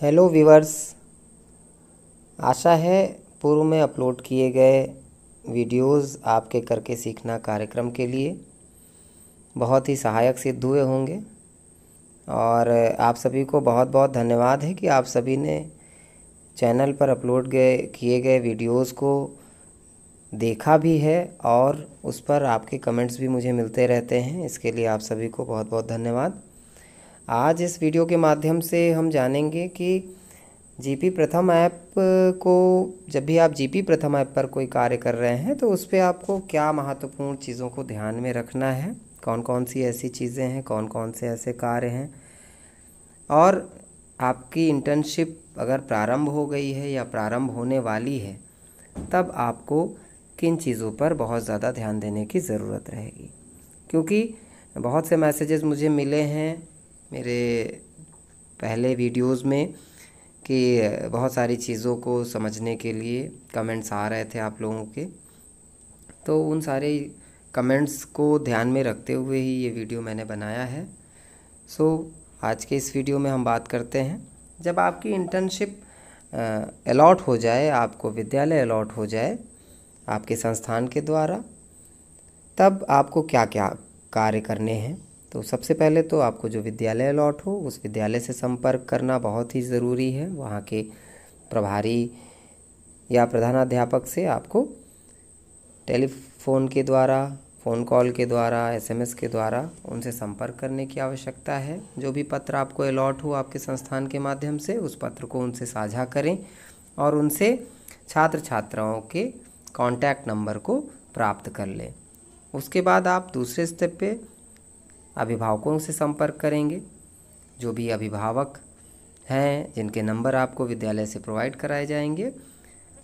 hello viewers आशा है पूर्व में अपलोड किए गए वीडियोस आपके करके सीखना कार्यक्रम के लिए बहुत ही सहायक सिद्ध हुए होंगे और आप सभी को बहुत बहुत धन्यवाद है कि आप सभी ने चैनल पर अपलोड गए किए गए वीडियोस को देखा भी है और उस पर आपके कमेंट्स भी मुझे मिलते रहते हैं इसके लिए आप सभी को बहुत बहुत धन्यवाद आज इस वीडियो के माध्यम से हम जानेंगे कि जीपी प्रथम ऐप को जब भी आप जीपी प्रथम ऐप पर कोई कार्य कर रहे हैं तो उस पर आपको क्या महत्वपूर्ण चीज़ों को ध्यान में रखना है कौन कौन सी ऐसी चीज़ें हैं कौन कौन से ऐसे कार्य हैं और आपकी इंटर्नशिप अगर प्रारंभ हो गई है या प्रारंभ होने वाली है तब आपको किन चीज़ों पर बहुत ज़्यादा ध्यान देने की ज़रूरत रहेगी क्योंकि बहुत से मैसेजेस मुझे मिले हैं मेरे पहले वीडियोस में कि बहुत सारी चीज़ों को समझने के लिए कमेंट्स आ रहे थे आप लोगों के तो उन सारे कमेंट्स को ध्यान में रखते हुए ही ये वीडियो मैंने बनाया है सो so, आज के इस वीडियो में हम बात करते हैं जब आपकी इंटर्नशिप अलॉट हो जाए आपको विद्यालय अलॉट हो जाए आपके संस्थान के द्वारा तब आपको क्या क्या कार्य करने हैं तो सबसे पहले तो आपको जो विद्यालय अलॉट हो उस विद्यालय से संपर्क करना बहुत ही ज़रूरी है वहाँ के प्रभारी या प्रधानाध्यापक से आपको टेलीफोन के द्वारा फ़ोन कॉल के द्वारा एसएमएस के द्वारा उनसे संपर्क करने की आवश्यकता है जो भी पत्र आपको अलॉट हो आपके संस्थान के माध्यम से उस पत्र को उनसे साझा करें और उनसे छात्र छात्राओं के कांटेक्ट नंबर को प्राप्त कर लें उसके बाद आप दूसरे स्टेप पे अभिभावकों से संपर्क करेंगे जो भी अभिभावक हैं जिनके नंबर आपको विद्यालय से प्रोवाइड कराए जाएंगे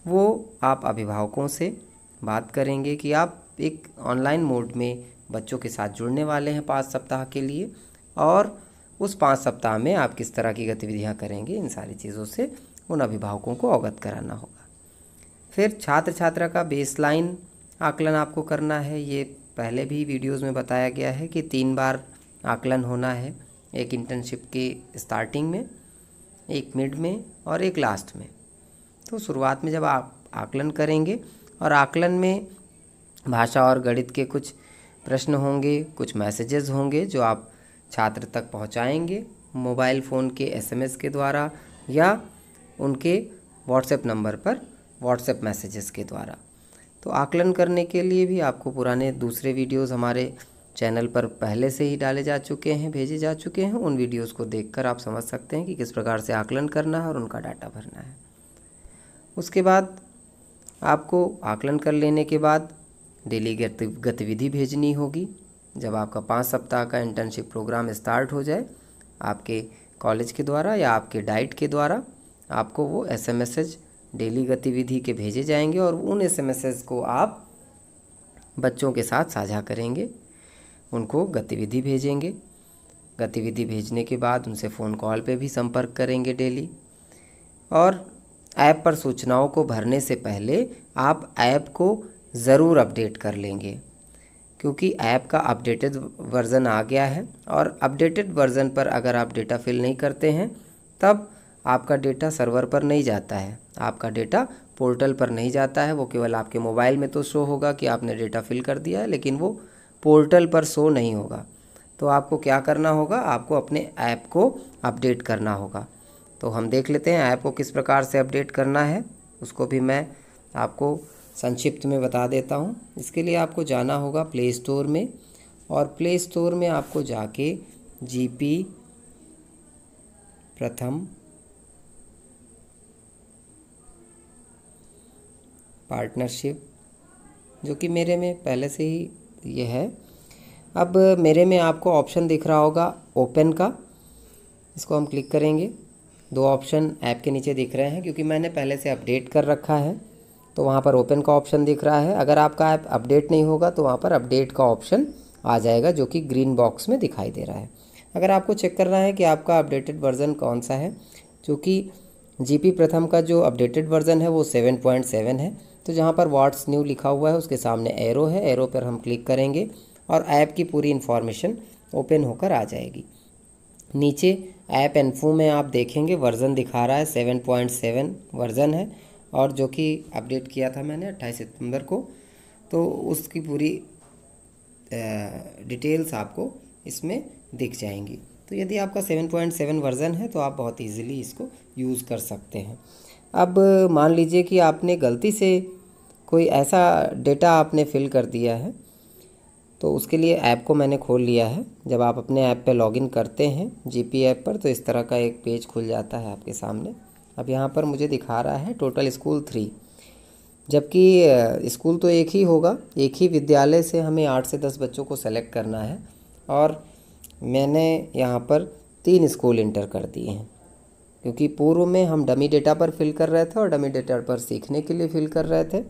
वो आप अभिभावकों से बात करेंगे कि आप एक ऑनलाइन मोड में बच्चों के साथ जुड़ने वाले हैं पाँच सप्ताह के लिए और उस पाँच सप्ताह में आप किस तरह की गतिविधियाँ करेंगे इन सारी चीज़ों से उन अभिभावकों को अवगत कराना होगा फिर छात्र छात्रा का बेसलाइन आकलन आपको करना है ये पहले भी वीडियोस में बताया गया है कि तीन बार आकलन होना है एक इंटर्नशिप के स्टार्टिंग में एक मिड में और एक लास्ट में तो शुरुआत में जब आप आकलन करेंगे और आकलन में भाषा और गणित के कुछ प्रश्न होंगे कुछ मैसेजेस होंगे जो आप छात्र तक पहुंचाएंगे मोबाइल फ़ोन के एसएमएस के द्वारा या उनके व्हाट्सएप नंबर पर व्हाट्सएप मैसेजेस के द्वारा तो आकलन करने के लिए भी आपको पुराने दूसरे वीडियोस हमारे चैनल पर पहले से ही डाले जा चुके हैं भेजे जा चुके हैं उन वीडियोस को देखकर आप समझ सकते हैं कि किस प्रकार से आकलन करना है और उनका डाटा भरना है उसके बाद आपको आकलन कर लेने के बाद डेली गतिविधि भेजनी होगी जब आपका पाँच सप्ताह का इंटर्नशिप प्रोग्राम स्टार्ट हो जाए आपके कॉलेज के द्वारा या आपके डाइट के द्वारा आपको वो एस एम डेली गतिविधि के भेजे जाएंगे और उन एस को आप बच्चों के साथ साझा करेंगे उनको गतिविधि भेजेंगे गतिविधि भेजने के बाद उनसे फ़ोन कॉल पे भी संपर्क करेंगे डेली और ऐप पर सूचनाओं को भरने से पहले आप ऐप को ज़रूर अपडेट कर लेंगे क्योंकि ऐप का अपडेटेड वर्ज़न आ गया है और अपडेटेड वर्ज़न पर अगर आप डेटा फिल नहीं करते हैं तब आपका डेटा सर्वर पर नहीं जाता है आपका डेटा पोर्टल पर नहीं जाता है वो केवल आपके मोबाइल में तो शो होगा कि आपने डेटा फिल कर दिया है लेकिन वो पोर्टल पर शो नहीं होगा तो आपको क्या करना होगा आपको अपने ऐप को अपडेट करना होगा तो हम देख लेते हैं ऐप को किस प्रकार से अपडेट करना है उसको भी मैं आपको संक्षिप्त में बता देता हूँ इसके लिए आपको जाना होगा प्ले स्टोर में और प्ले स्टोर में आपको जाके जी पी प्रथम पार्टनरशिप जो कि मेरे में पहले से ही ये है अब मेरे में आपको ऑप्शन दिख रहा होगा ओपन का इसको हम क्लिक करेंगे दो ऑप्शन ऐप के नीचे दिख रहे हैं क्योंकि मैंने पहले से अपडेट कर रखा है तो वहाँ पर ओपन का ऑप्शन दिख रहा है अगर आपका ऐप अपडेट नहीं होगा तो वहाँ पर अपडेट का ऑप्शन आ जाएगा जो कि ग्रीन बॉक्स में दिखाई दे रहा है अगर आपको चेक करना है कि आपका अपडेटेड वर्ज़न कौन सा है चूँकि जी प्रथम का जो अपडेटेड वर्ज़न है वो सेवन पॉइंट सेवन है तो जहाँ पर वाट्स न्यू लिखा हुआ है उसके सामने एरो है एरो पर हम क्लिक करेंगे और ऐप की पूरी इन्फॉर्मेशन ओपन होकर आ जाएगी नीचे ऐप एनफू में आप देखेंगे वर्ज़न दिखा रहा है सेवन पॉइंट सेवन वर्ज़न है और जो कि अपडेट किया था मैंने अट्ठाईस सितंबर को तो उसकी पूरी डिटेल्स आपको इसमें दिख जाएंगी तो यदि आपका सेवन पॉइंट सेवन वर्ज़न है तो आप बहुत इजीली इसको यूज़ कर सकते हैं अब मान लीजिए कि आपने गलती से कोई ऐसा डेटा आपने फिल कर दिया है तो उसके लिए ऐप को मैंने खोल लिया है जब आप अपने ऐप पे लॉगिन करते हैं जीपी ऐप पर तो इस तरह का एक पेज खुल जाता है आपके सामने अब यहाँ पर मुझे दिखा रहा है टोटल स्कूल थ्री जबकि स्कूल तो एक ही होगा एक ही विद्यालय से हमें आठ से दस बच्चों को सेलेक्ट करना है और मैंने यहाँ पर तीन स्कूल इंटर कर दिए हैं क्योंकि पूर्व में हम डमी डेटा पर फिल कर रहे थे और डमी डेटा पर सीखने के लिए फिल कर रहे थे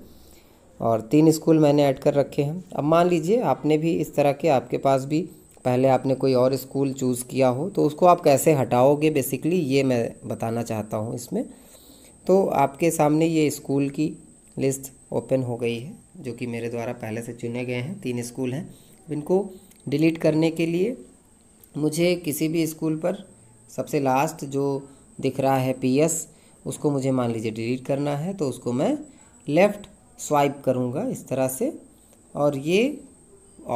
और तीन स्कूल मैंने ऐड कर रखे हैं अब मान लीजिए आपने भी इस तरह के आपके पास भी पहले आपने कोई और स्कूल चूज़ किया हो तो उसको आप कैसे हटाओगे बेसिकली ये मैं बताना चाहता हूँ इसमें तो आपके सामने ये स्कूल की लिस्ट ओपन हो गई है जो कि मेरे द्वारा पहले से चुने गए हैं तीन स्कूल हैं इनको डिलीट करने के लिए मुझे किसी भी स्कूल पर सबसे लास्ट जो दिख रहा है पी एस उसको मुझे मान लीजिए डिलीट करना है तो उसको मैं लेफ़्ट स्वाइप करूँगा इस तरह से और ये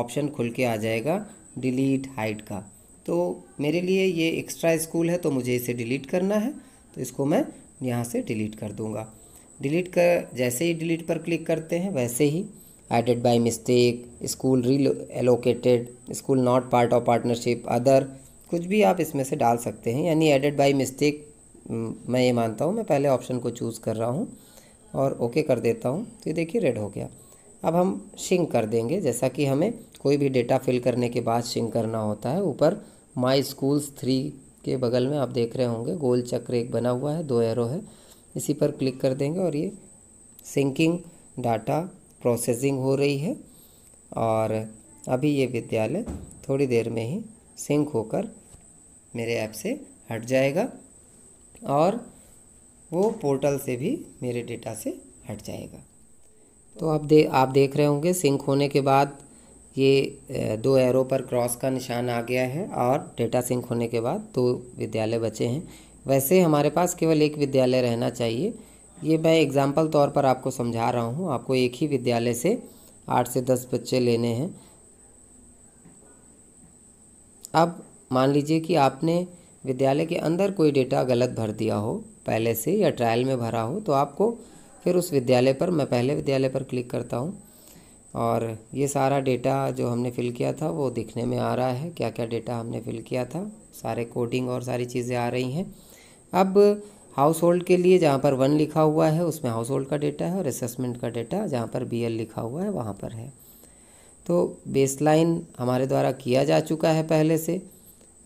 ऑप्शन खुल के आ जाएगा डिलीट हाइट का तो मेरे लिए ये एक्स्ट्रा स्कूल है तो मुझे इसे डिलीट करना है तो इसको मैं यहाँ से डिलीट कर दूँगा डिलीट कर जैसे ही डिलीट पर क्लिक करते हैं वैसे ही aided by mistake school allocated school not part of partnership other कुछ भी आप इसमें से डाल सकते हैं यानी एडेड बाई मिस्टेक मैं ये मानता हूँ मैं पहले ऑप्शन को चूज़ कर रहा हूँ और ओके कर देता हूँ तो ये देखिए रेड हो गया अब हम शिंक कर देंगे जैसा कि हमें कोई भी डेटा फिल करने के बाद शिंक करना होता है ऊपर माई स्कूल्स थ्री के बगल में आप देख रहे होंगे गोल चक्र एक बना हुआ है दो एरो है इसी पर क्लिक कर देंगे और ये सिंकिंग डाटा प्रोसेसिंग हो रही है और अभी ये विद्यालय थोड़ी देर में ही सिंक होकर मेरे ऐप से हट जाएगा और वो पोर्टल से भी मेरे डेटा से हट जाएगा तो आप दे आप देख रहे होंगे सिंक होने के बाद ये दो एरो पर क्रॉस का निशान आ गया है और डेटा सिंक होने के बाद दो विद्यालय बचे हैं वैसे हमारे पास केवल एक विद्यालय रहना चाहिए ये मैं एग्ज़ाम्पल तौर पर आपको समझा रहा हूँ आपको एक ही विद्यालय से आठ से दस बच्चे लेने हैं अब मान लीजिए कि आपने विद्यालय के अंदर कोई डेटा गलत भर दिया हो पहले से या ट्रायल में भरा हो तो आपको फिर उस विद्यालय पर मैं पहले विद्यालय पर क्लिक करता हूँ और ये सारा डेटा जो हमने फ़िल किया था वो दिखने में आ रहा है क्या क्या डेटा हमने फ़िल किया था सारे कोडिंग और सारी चीज़ें आ रही हैं अब हाउस होल्ड के लिए जहाँ पर वन लिखा हुआ है उसमें हाउस होल्ड का डेटा है और असेसमेंट का डेटा जहाँ पर बी लिखा हुआ है वहाँ पर है तो बेसलाइन हमारे द्वारा किया जा चुका है पहले से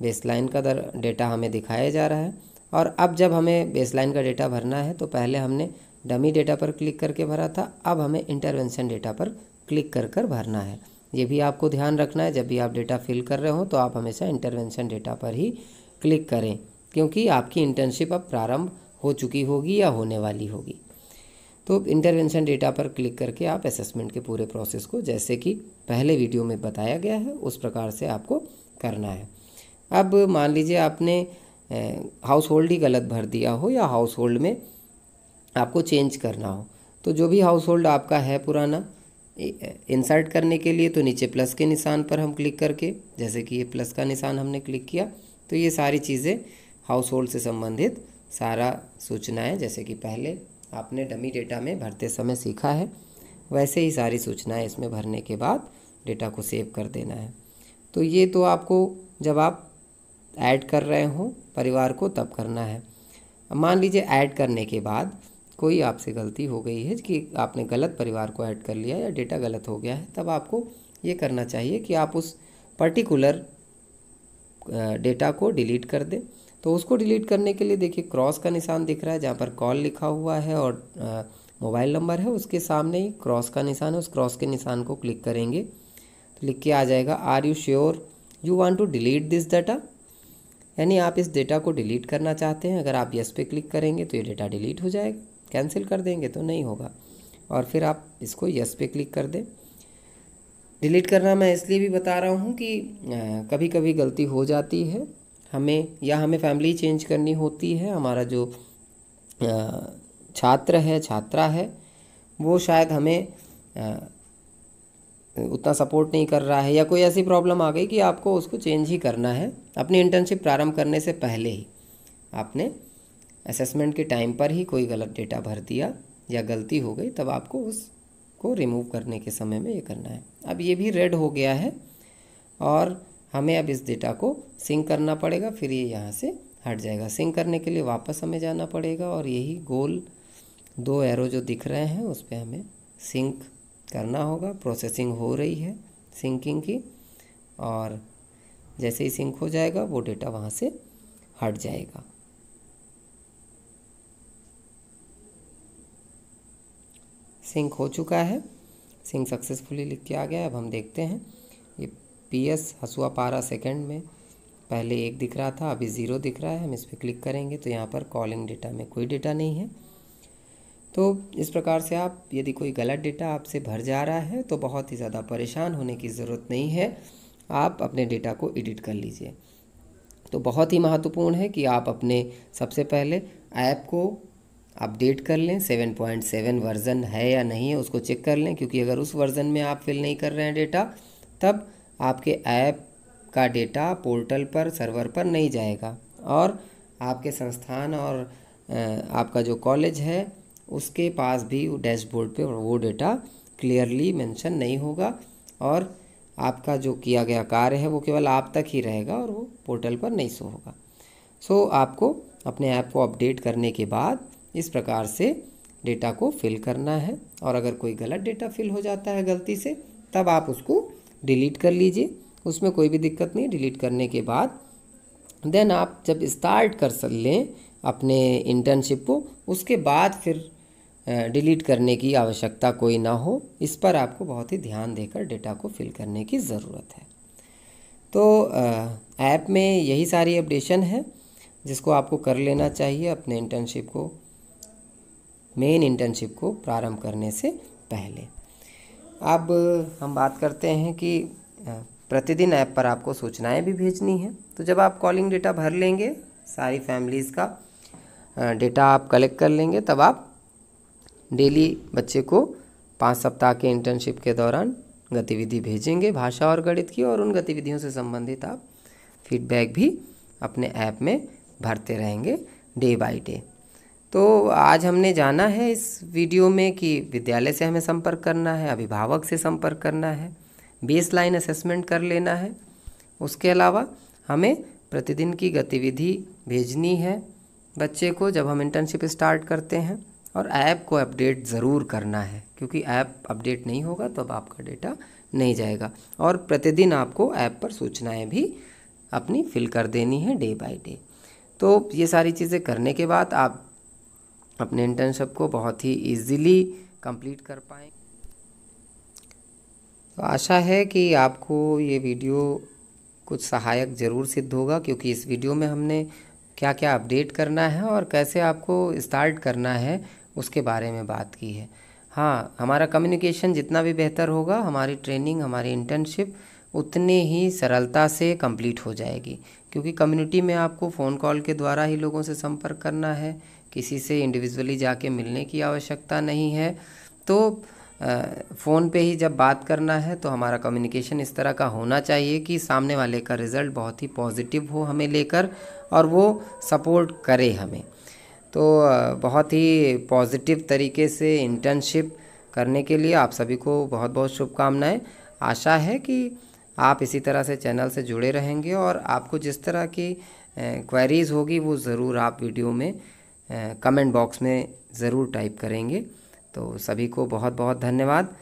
बेसलाइन का दर डेटा हमें दिखाया जा रहा है और अब जब हमें बेसलाइन का डेटा भरना है तो पहले हमने डमी डेटा पर क्लिक करके भरा था अब हमें इंटरवेंशन डेटा पर क्लिक कर कर भरना है ये भी आपको ध्यान रखना है जब भी आप डेटा फिल कर रहे हो तो आप हमेशा इंटरवेंशन डेटा पर ही क्लिक करें क्योंकि आपकी इंटर्नशिप अब प्रारंभ हो चुकी होगी या होने वाली होगी तो इंटरवेंशन डेटा पर क्लिक करके आप असेसमेंट के पूरे प्रोसेस को जैसे कि पहले वीडियो में बताया गया है उस प्रकार से आपको करना है अब मान लीजिए आपने हाउस होल्ड ही गलत भर दिया हो या हाउस होल्ड में आपको चेंज करना हो तो जो भी हाउस होल्ड आपका है पुराना इंसर्ट करने के लिए तो नीचे प्लस के निशान पर हम क्लिक करके जैसे कि ये प्लस का निशान हमने क्लिक किया तो ये सारी चीज़ें हाउस होल्ड से संबंधित सारा सूचनाएँ जैसे कि पहले आपने डमी डेटा में भरते समय सीखा है वैसे ही सारी सूचनाएं इसमें भरने के बाद डेटा को सेव कर देना है तो ये तो आपको जब आप ऐड कर रहे हो परिवार को तब करना है मान लीजिए ऐड करने के बाद कोई आपसे गलती हो गई है कि आपने गलत परिवार को ऐड कर लिया या डेटा गलत हो गया है तब आपको ये करना चाहिए कि आप उस पर्टिकुलर डेटा को डिलीट कर दें तो उसको डिलीट करने के लिए देखिए क्रॉस का निशान दिख रहा है जहाँ पर कॉल लिखा हुआ है और मोबाइल नंबर है उसके सामने ही क्रॉस का निशान है उस क्रॉस के निशान को क्लिक करेंगे तो लिख के आ जाएगा are you sure you want to delete this data यानी आप इस डेटा को डिलीट करना चाहते हैं अगर आप यस पे क्लिक करेंगे तो ये डेटा डिलीट हो जाएगा कैंसिल कर देंगे तो नहीं होगा और फिर आप इसको यस पे क्लिक कर दें डिलीट करना मैं इसलिए भी बता रहा हूँ कि कभी कभी गलती हो जाती है हमें या हमें फैमिली चेंज करनी होती है हमारा जो छात्र है छात्रा है वो शायद हमें उतना सपोर्ट नहीं कर रहा है या कोई ऐसी प्रॉब्लम आ गई कि आपको उसको चेंज ही करना है अपनी इंटर्नशिप प्रारंभ करने से पहले ही आपने असेसमेंट के टाइम पर ही कोई गलत डेटा भर दिया या गलती हो गई तब आपको उसको रिमूव करने के समय में ये करना है अब ये भी रेड हो गया है और हमें अब इस डेटा को सिंक करना पड़ेगा फिर ये यहाँ से हट जाएगा सिंक करने के लिए वापस हमें जाना पड़ेगा और यही गोल दो एरो जो दिख रहे हैं उस पर हमें सिंक करना होगा प्रोसेसिंग हो रही है सिंकिंग की और जैसे ही सिंक हो जाएगा वो डेटा वहाँ से हट जाएगा सिंक हो चुका है सिंक सक्सेसफुली लिख के आ गया अब हम देखते हैं पी एस हसुआ पारा सेकेंड में पहले एक दिख रहा था अभी ज़ीरो दिख रहा है हम इस पर क्लिक करेंगे तो यहाँ पर कॉलिंग डेटा में कोई डेटा नहीं है तो इस प्रकार से आप यदि कोई गलत डेटा आपसे भर जा रहा है तो बहुत ही ज़्यादा परेशान होने की ज़रूरत नहीं है आप अपने डेटा को एडिट कर लीजिए तो बहुत ही महत्वपूर्ण है कि आप अपने सबसे पहले ऐप को अपडेट कर लें सेवन पॉइंट सेवन वर्ज़न है या नहीं है उसको चेक कर लें क्योंकि अगर उस वर्ज़न में आप फिल नहीं कर रहे हैं डेटा तब आपके ऐप का डेटा पोर्टल पर सर्वर पर नहीं जाएगा और आपके संस्थान और आपका जो कॉलेज है उसके पास भी डैशबोर्ड पे वो डेटा क्लियरली मेंशन नहीं होगा और आपका जो किया गया कार्य है वो केवल आप तक ही रहेगा और वो पोर्टल पर नहीं शो होगा सो so, आपको अपने ऐप को अपडेट करने के बाद इस प्रकार से डेटा को फिल करना है और अगर कोई गलत डेटा फिल हो जाता है गलती से तब आप उसको डिलीट कर लीजिए उसमें कोई भी दिक्कत नहीं डिलीट करने के बाद देन आप जब स्टार्ट कर लें अपने इंटर्नशिप को उसके बाद फिर डिलीट करने की आवश्यकता कोई ना हो इस पर आपको बहुत ही ध्यान देकर डेटा को फिल करने की ज़रूरत है तो ऐप में यही सारी अपडेशन है जिसको आपको कर लेना चाहिए अपने इंटर्नशिप को मेन इंटर्नशिप को प्रारंभ करने से पहले अब हम बात करते हैं कि प्रतिदिन ऐप पर आपको सूचनाएं भी भेजनी हैं तो जब आप कॉलिंग डेटा भर लेंगे सारी फैमिलीज़ का डेटा आप कलेक्ट कर लेंगे तब आप डेली बच्चे को पाँच सप्ताह के इंटर्नशिप के दौरान गतिविधि भेजेंगे भाषा और गणित की और उन गतिविधियों से संबंधित आप फीडबैक भी अपने ऐप में भरते रहेंगे डे बाई डे तो आज हमने जाना है इस वीडियो में कि विद्यालय से हमें संपर्क करना है अभिभावक से संपर्क करना है बेस लाइन असेसमेंट कर लेना है उसके अलावा हमें प्रतिदिन की गतिविधि भेजनी है बच्चे को जब हम इंटर्नशिप स्टार्ट करते हैं और ऐप को अपडेट ज़रूर करना है क्योंकि ऐप अपडेट नहीं होगा तो अब आपका डेटा नहीं जाएगा और प्रतिदिन आपको ऐप पर सूचनाएं भी अपनी फिल कर देनी है डे बाय डे तो ये सारी चीज़ें करने के बाद आप अपने इंटर्नशिप को बहुत ही ईजीली कंप्लीट कर पाए तो आशा है कि आपको ये वीडियो कुछ सहायक ज़रूर सिद्ध होगा क्योंकि इस वीडियो में हमने क्या क्या अपडेट करना है और कैसे आपको स्टार्ट करना है उसके बारे में बात की है हाँ हमारा कम्युनिकेशन जितना भी बेहतर होगा हमारी ट्रेनिंग हमारी इंटर्नशिप उतने ही सरलता से कंप्लीट हो जाएगी क्योंकि कम्युनिटी में आपको फ़ोन कॉल के द्वारा ही लोगों से संपर्क करना है किसी से इंडिविजुअली जाके मिलने की आवश्यकता नहीं है तो फ़ोन पे ही जब बात करना है तो हमारा कम्युनिकेशन इस तरह का होना चाहिए कि सामने वाले का रिज़ल्ट बहुत ही पॉजिटिव हो हमें लेकर और वो सपोर्ट करे हमें तो बहुत ही पॉजिटिव तरीके से इंटर्नशिप करने के लिए आप सभी को बहुत बहुत शुभकामनाएं आशा है कि आप इसी तरह से चैनल से जुड़े रहेंगे और आपको जिस तरह की क्वेरीज़ होगी वो ज़रूर आप वीडियो में कमेंट बॉक्स में ज़रूर टाइप करेंगे तो सभी को बहुत बहुत धन्यवाद